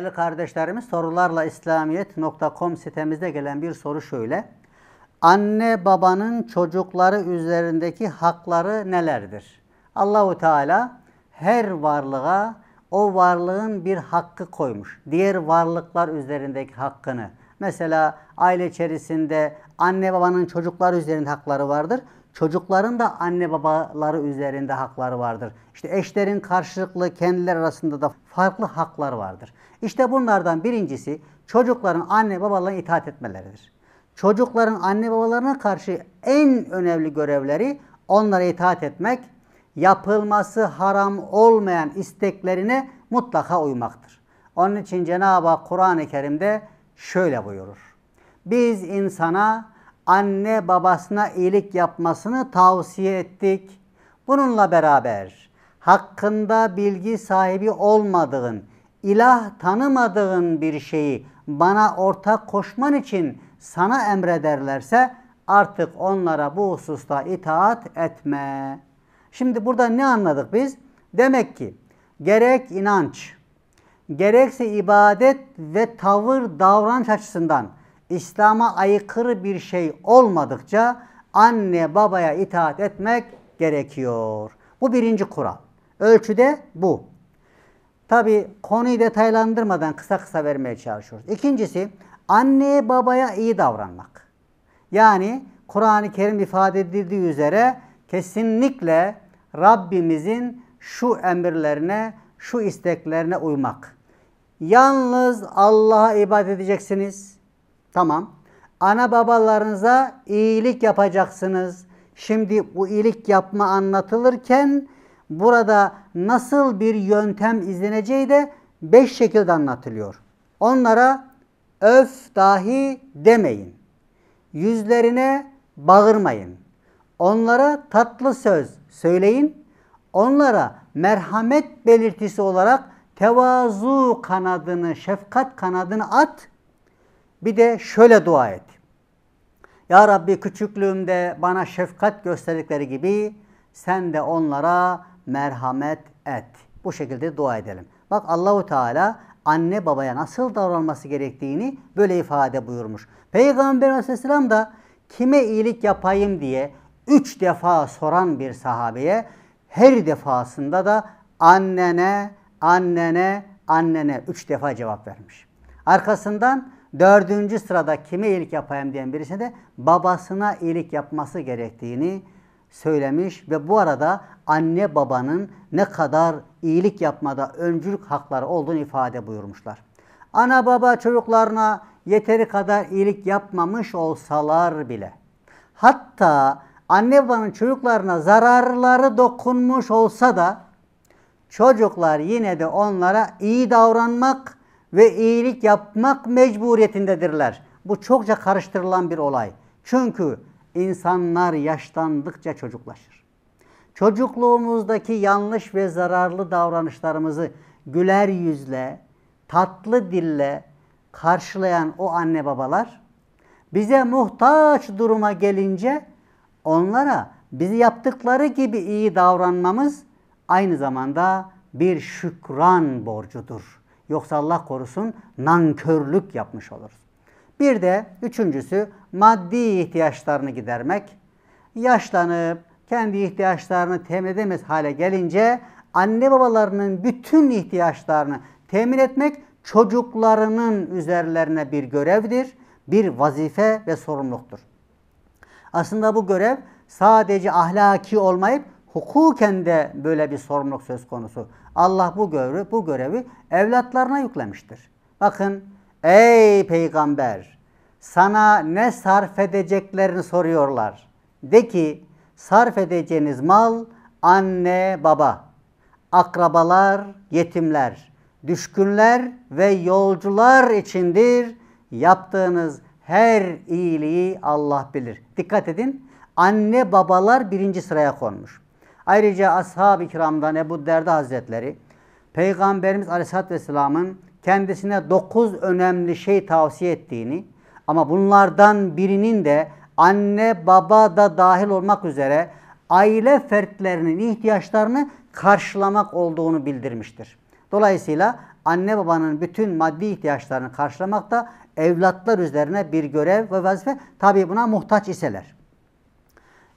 Değerli kardeşlerimiz sorularla İslamiyet.com sitemizde gelen bir soru şöyle. Anne babanın çocukları üzerindeki hakları nelerdir? Allahu Teala her varlığa o varlığın bir hakkı koymuş. Diğer varlıklar üzerindeki hakkını. Mesela aile içerisinde anne babanın çocuklar üzerinde hakları vardır. Çocukların da anne babaları üzerinde hakları vardır. İşte eşlerin karşılıklı kendiler arasında da farklı haklar vardır. İşte bunlardan birincisi çocukların anne babalarına itaat etmeleridir. Çocukların anne babalarına karşı en önemli görevleri onlara itaat etmek, yapılması haram olmayan isteklerine mutlaka uymaktır. Onun için Cenab-ı Hak Kur'an-ı Kerim'de şöyle buyurur. Biz insana anne babasına iyilik yapmasını tavsiye ettik. Bununla beraber hakkında bilgi sahibi olmadığın, ilah tanımadığın bir şeyi bana ortak koşman için sana emrederlerse artık onlara bu hususta itaat etme. Şimdi burada ne anladık biz? Demek ki gerek inanç, gerekse ibadet ve tavır davranış açısından İslam'a aykırı bir şey olmadıkça anne babaya itaat etmek gerekiyor. Bu birinci kural. de bu. Tabi konuyu detaylandırmadan kısa kısa vermeye çalışıyoruz. İkincisi anneye babaya iyi davranmak. Yani Kur'an-ı Kerim ifade edildiği üzere kesinlikle Rabbimizin şu emirlerine, şu isteklerine uymak. Yalnız Allah'a ibadet edeceksiniz. Tamam. Ana babalarınıza iyilik yapacaksınız. Şimdi bu iyilik yapma anlatılırken burada nasıl bir yöntem izleneceği de beş şekilde anlatılıyor. Onlara öf dahi demeyin. Yüzlerine bağırmayın. Onlara tatlı söz söyleyin. Onlara merhamet belirtisi olarak tevazu kanadını, şefkat kanadını at bir de şöyle dua et. Ya Rabbi küçüklüğümde bana şefkat gösterdikleri gibi sen de onlara merhamet et. Bu şekilde dua edelim. Bak Allahu Teala anne babaya nasıl davranması gerektiğini böyle ifade buyurmuş. Peygamber Aleyhisselam da kime iyilik yapayım diye üç defa soran bir sahabeye her defasında da annene, annene, annene üç defa cevap vermiş. Arkasından Dördüncü sırada kime iyilik yapayım diyen birisi de babasına iyilik yapması gerektiğini söylemiş ve bu arada anne babanın ne kadar iyilik yapmada öncülük hakları olduğunu ifade buyurmuşlar. Ana baba çocuklarına yeteri kadar iyilik yapmamış olsalar bile hatta anne babanın çocuklarına zararları dokunmuş olsa da çocuklar yine de onlara iyi davranmak ve iyilik yapmak mecburiyetindedirler. Bu çokça karıştırılan bir olay. Çünkü insanlar yaşlandıkça çocuklaşır. Çocukluğumuzdaki yanlış ve zararlı davranışlarımızı güler yüzle, tatlı dille karşılayan o anne babalar bize muhtaç duruma gelince onlara bizi yaptıkları gibi iyi davranmamız aynı zamanda bir şükran borcudur. Yoksa Allah korusun nankörlük yapmış oluruz. Bir de üçüncüsü maddi ihtiyaçlarını gidermek. Yaşlanıp kendi ihtiyaçlarını temin edemez hale gelince anne babalarının bütün ihtiyaçlarını temin etmek çocuklarının üzerlerine bir görevdir, bir vazife ve sorumluluktur. Aslında bu görev sadece ahlaki olmayıp hukuken de böyle bir sorumluluk söz konusu. Allah bu görevi, bu görevi evlatlarına yüklemiştir. Bakın ey peygamber sana ne sarf edeceklerini soruyorlar. De ki sarf edeceğiniz mal anne baba, akrabalar, yetimler, düşkünler ve yolcular içindir. Yaptığınız her iyiliği Allah bilir. Dikkat edin anne babalar birinci sıraya konmuş. Ayrıca ashab-ı kiramdan Ebu Derda Hazretleri Peygamberimiz Aleyhisselatü Vesselam'ın kendisine dokuz önemli şey tavsiye ettiğini ama bunlardan birinin de anne baba da dahil olmak üzere aile fertlerinin ihtiyaçlarını karşılamak olduğunu bildirmiştir. Dolayısıyla anne babanın bütün maddi ihtiyaçlarını karşılamak da evlatlar üzerine bir görev ve vazife tabi buna muhtaç iseler.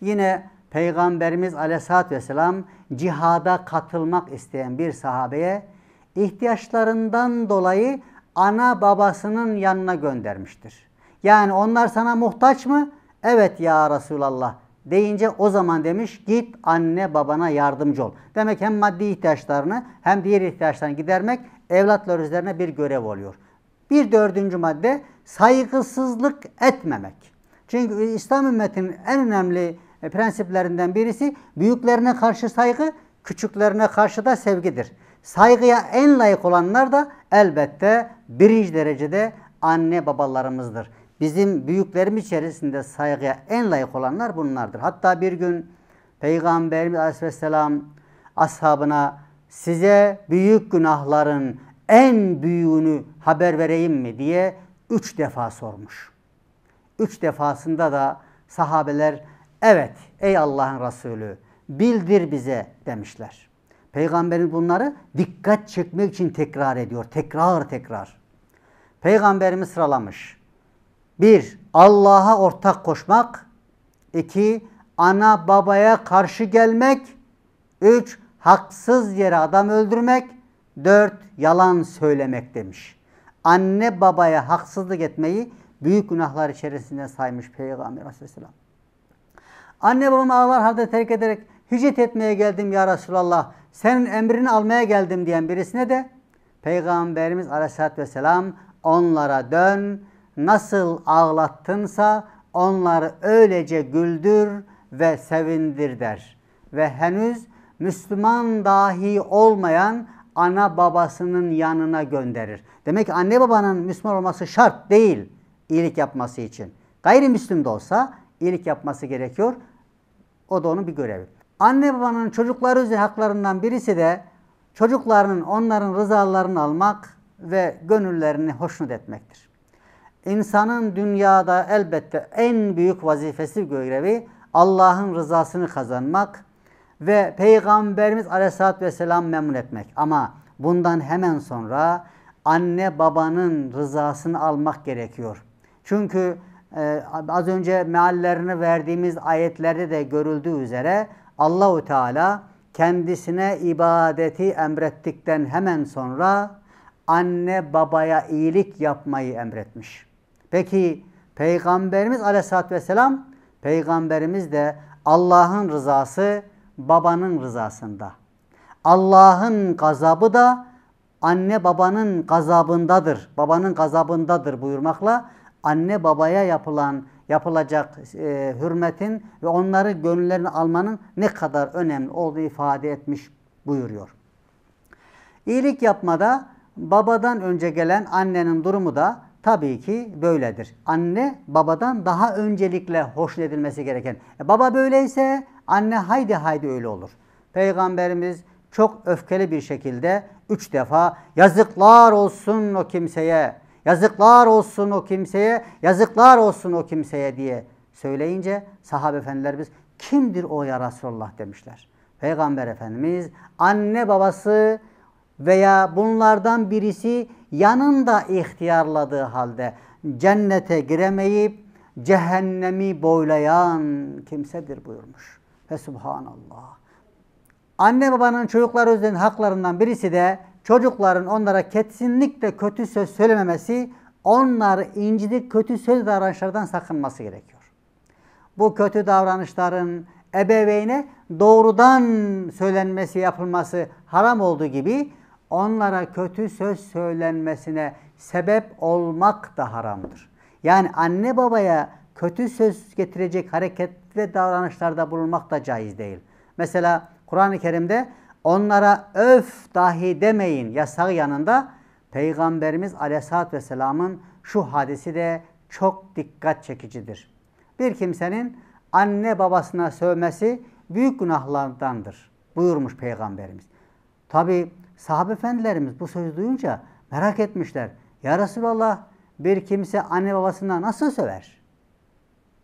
Yine Peygamberimiz aleyhissalatü vesselam cihada katılmak isteyen bir sahabeye ihtiyaçlarından dolayı ana babasının yanına göndermiştir. Yani onlar sana muhtaç mı? Evet ya Resulallah deyince o zaman demiş git anne babana yardımcı ol. Demek hem maddi ihtiyaçlarını hem diğer ihtiyaçlarını gidermek evlatlar üzerine bir görev oluyor. Bir dördüncü madde saygısızlık etmemek. Çünkü İslam ümmetinin en önemli e, prensiplerinden birisi büyüklerine karşı saygı, küçüklerine karşı da sevgidir. Saygıya en layık olanlar da elbette birinci derecede anne babalarımızdır. Bizim büyüklerim içerisinde saygıya en layık olanlar bunlardır. Hatta bir gün Peygamberimiz Aleyhisselam ashabına size büyük günahların en büyüğünü haber vereyim mi diye üç defa sormuş. Üç defasında da sahabeler Evet ey Allah'ın Resulü bildir bize demişler. Peygamberimiz bunları dikkat çekmek için tekrar ediyor. Tekrar tekrar. Peygamberimiz sıralamış. Bir, Allah'a ortak koşmak. iki ana babaya karşı gelmek. Üç, haksız yere adam öldürmek. Dört, yalan söylemek demiş. Anne babaya haksızlık etmeyi büyük günahlar içerisinde saymış Peygamber Aleyhisselam. Anne babam ağlar halde terk ederek hicret etmeye geldim ya Resulallah. Senin emrini almaya geldim diyen birisine de Peygamberimiz aleyhissalatü vesselam onlara dön. Nasıl ağlattınsa onları öylece güldür ve sevindir der. Ve henüz Müslüman dahi olmayan ana babasının yanına gönderir. Demek ki anne babanın Müslüman olması şart değil iyilik yapması için. Gayrimüslim de olsa iyilik yapması gerekiyor. O da onun bir görevi. Anne babanın çocukları üzeri haklarından birisi de çocuklarının onların rızalarını almak ve gönüllerini hoşnut etmektir. İnsanın dünyada elbette en büyük vazifesi görevi Allah'ın rızasını kazanmak ve Peygamberimiz Aleyhisselatü Vesselam memnun etmek. Ama bundan hemen sonra anne babanın rızasını almak gerekiyor. Çünkü ee, az önce meallerini verdiğimiz ayetlerde de görüldüğü üzere Allahu Teala kendisine ibadeti emrettikten hemen sonra anne babaya iyilik yapmayı emretmiş. Peki Peygamberimiz Aleyhisselatü vesselam Peygamberimiz de Allah'ın rızası babanın rızasında. Allah'ın gazabı da anne babanın gazabındadır, babanın gazabındadır buyurmakla anne babaya yapılan yapılacak e, hürmetin ve onları gönüllerini almanın ne kadar önemli olduğu ifade etmiş buyuruyor. İyilik yapmada babadan önce gelen annenin durumu da tabii ki böyledir. Anne babadan daha öncelikle hoşnedilmesi gereken. E, baba böyleyse anne haydi haydi öyle olur. Peygamberimiz çok öfkeli bir şekilde üç defa yazıklar olsun o kimseye Yazıklar olsun o kimseye, yazıklar olsun o kimseye diye söyleyince sahabe biz kimdir o ya Resulallah demişler. Peygamber Efendimiz anne babası veya bunlardan birisi yanında ihtiyarladığı halde cennete giremeyip cehennemi boylayan kimsedir buyurmuş. Ve subhanallah. Anne babanın çocuklar özlerinin haklarından birisi de çocukların onlara kesinlikle kötü söz söylememesi, onları incidik kötü söz davranışlardan sakınması gerekiyor. Bu kötü davranışların ebeveyne doğrudan söylenmesi yapılması haram olduğu gibi onlara kötü söz söylenmesine sebep olmak da haramdır. Yani anne babaya kötü söz getirecek hareket ve davranışlarda bulunmak da caiz değil. Mesela Kur'an-ı Kerim'de Onlara öf dahi demeyin yasağı yanında Peygamberimiz Aleyhisselatü Vesselam'ın şu hadisi de çok dikkat çekicidir. Bir kimsenin anne babasına sövmesi büyük günahlardandır buyurmuş Peygamberimiz. Tabi sahabe efendilerimiz bu sözü duyunca merak etmişler. Ya Resulallah bir kimse anne babasına nasıl söver?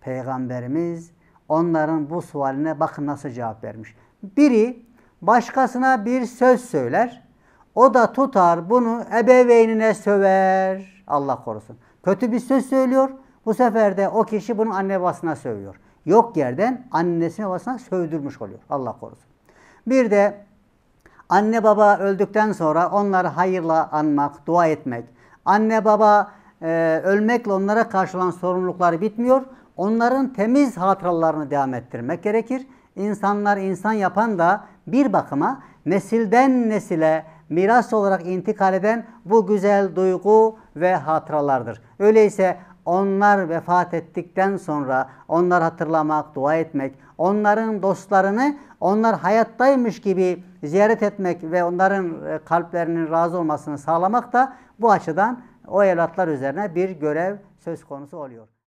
Peygamberimiz onların bu sualine bakın nasıl cevap vermiş. Biri başkasına bir söz söyler. O da tutar bunu ebeveynine söver. Allah korusun. Kötü bir söz söylüyor. Bu sefer de o kişi bunu anne babasına söylüyor. Yok yerden annesine babasına sövdürmüş oluyor. Allah korusun. Bir de anne baba öldükten sonra onları hayırla anmak, dua etmek. Anne baba e, ölmekle onlara karşı olan sorumlulukları bitmiyor. Onların temiz hatıralarını devam ettirmek gerekir insanlar insan yapan da bir bakıma nesilden nesile miras olarak intikal eden bu güzel duygu ve hatıralardır. Öyleyse onlar vefat ettikten sonra onlar hatırlamak, dua etmek, onların dostlarını onlar hayattaymış gibi ziyaret etmek ve onların e, kalplerinin razı olmasını sağlamak da bu açıdan o evlatlar üzerine bir görev söz konusu oluyor.